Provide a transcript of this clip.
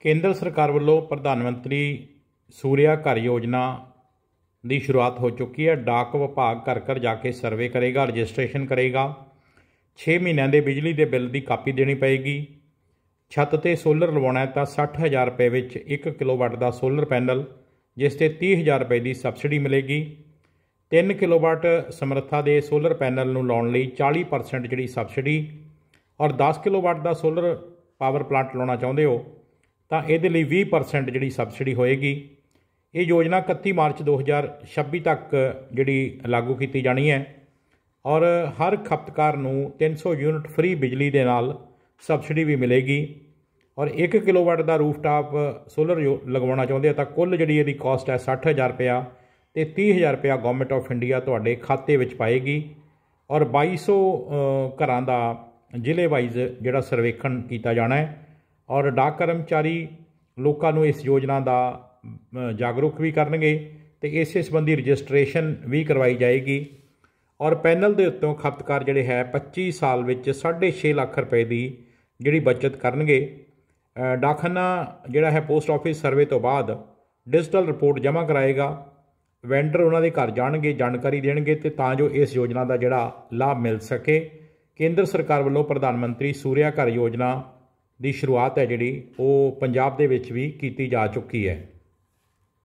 ਕੇਂਦਰ ਸਰਕਾਰ ਵੱਲੋਂ ਪ੍ਰਧਾਨ ਮੰਤਰੀ ਸੂਰਿਆ ਘਰ ਯੋਜਨਾ ਦੀ ਸ਼ੁਰੂਆਤ ਹੋ ਚੁੱਕੀ ਹੈ ਡਾਕ ਵਿਭਾਗ ਘਰ ਘਰ ਜਾ ਕੇ ਸਰਵੇ ਕਰੇਗਾ ਰਜਿਸਟ੍ਰੇਸ਼ਨ ਕਰੇਗਾ 6 ਮਹੀਨਿਆਂ ਦੇ ਬਿਜਲੀ ਦੇ ਬਿੱਲ ਦੀ ਕਾਪੀ ਦੇਣੀ ਪਏਗੀ ਛੱਤ ਤੇ ਸੋਲਰ ਲਵਾਉਣਾ ਹੈ ਤਾਂ 60000 ਰੁਪਏ ਵਿੱਚ 1 ਕਿਲੋਵਾਟ ਦਾ ਸੋਲਰ ਪੈਨਲ ਜਿਸ ਤੇ 30000 ਰੁਪਏ ਦੀ ਸਬਸਿਡੀ ਮਿਲੇਗੀ 3 ਕਿਲੋਵਾਟ ਸਮਰੱਥਾ ਦੇ ਸੋਲਰ ਪੈਨਲ ਨੂੰ ਲਾਉਣ ਲਈ 40% ਜਿਹੜੀ ਸਬਸਿਡੀ ਔਰ 10 ਕਿਲੋਵਾਟ ਦਾ ਸੋਲਰ ਪਾਵਰ ਪਲਾਂਟ ਲਾਉਣਾ ਚਾਹੁੰਦੇ ਹੋ ਤਾਂ ਇਹਦੇ ਲਈ 20% ਜਿਹੜੀ ਸਬਸਿਡੀ ਹੋਏਗੀ ਇਹ ਯੋਜਨਾ 31 ਮਾਰਚ 2026 ਤੱਕ ਜਿਹੜੀ ਲਾਗੂ ਕੀਤੀ ਜਾਣੀ ਹੈ ਔਰ ਹਰ ਖਪਤਕਾਰ ਨੂੰ 300 ਯੂਨਿਟ ਫ੍ਰੀ ਬਿਜਲੀ ਦੇ ਨਾਲ ਸਬਸਿਡੀ ਵੀ ਮਿਲੇਗੀ ਔਰ 1 ਕਿਲੋਵਾਟ ਦਾ ਰੂਫਟਾਪ ਸੋਲਰ ਲਗਵਾਉਣਾ ਚਾਹੁੰਦੇ ਆ ਤਾਂ ਕੁੱਲ ਜਿਹੜੀ ਇਹਦੀ ਕਾਸਟ ਹੈ 60000 ਰੁਪਿਆ ਤੇ 30000 ਰੁਪਿਆ ਗਵਰਨਮੈਂਟ ਆਫ ਇੰਡੀਆ ਤੁਹਾਡੇ ਖਾਤੇ ਵਿੱਚ ਪਾਏਗੀ ਔਰ 2200 ਘਰਾਂ ਦਾ ਜ਼ਿਲ੍ਹੇ ਵਾਈਜ਼ ਜਿਹੜਾ ਸਰਵੇਖਣ ਕੀਤਾ ਜਾਣਾ ਹੈ ਔਰ ਡਾਕ ਕਰਮਚਾਰੀ ਲੋਕਾਂ ਨੂੰ ਇਸ ਯੋਜਨਾ ਦਾ ਜਾਗਰੂਕ ਵੀ ਕਰਨਗੇ ਤੇ ਇਸੇ ਸੰਬੰਧੀ ਰਜਿਸਟ੍ਰੇਸ਼ਨ ਵੀ ਕਰਵਾਈ ਜਾਏਗੀ ਔਰ ਪੈਨਲ ਦੇ ਉੱਤੋਂ ਖਪਤਕਾਰ ਜਿਹੜੇ ਹੈ 25 ਸਾਲ ਵਿੱਚ 6.5 ਲੱਖ ਰੁਪਏ ਦੀ ਜਿਹੜੀ ਬਚਤ ਕਰਨਗੇ ਡਾਕਖਾਨਾ ਜਿਹੜਾ ਹੈ ਪੋਸਟ ਆਫਿਸ ਸਰਵੇ ਤੋਂ ਬਾਅਦ ਡਿਜੀਟਲ ਰਿਪੋਰਟ ਜਮ੍ਹਾਂ ਕਰਾਏਗਾ ਵੈਂਡਰ ਉਹਨਾਂ ਦੇ ਘਰ ਜਾਣਗੇ ਜਾਣਕਾਰੀ ਦੇਣਗੇ ਤੇ ਤਾਂ ਜੋ ਇਸ ਯੋਜਨਾ ਦਾ ਜਿਹੜਾ ਲਾਭ ਮਿਲ ਸਕੇ ਕੇਂਦਰ ਸਰਕਾਰ ਵੱਲੋਂ ਪ੍ਰਧਾਨ ਮੰਤਰੀ ਸੂਰਿਆ ਘਰ ਯੋਜਨਾ ਦੀ ਸ਼ੁਰੂਆਤ ਹੈ ਜਿਹੜੀ ਉਹ ਪੰਜਾਬ ਦੇ ਵਿੱਚ ਵੀ ਕੀਤੀ ਜਾ ਚੁੱਕੀ ਹੈ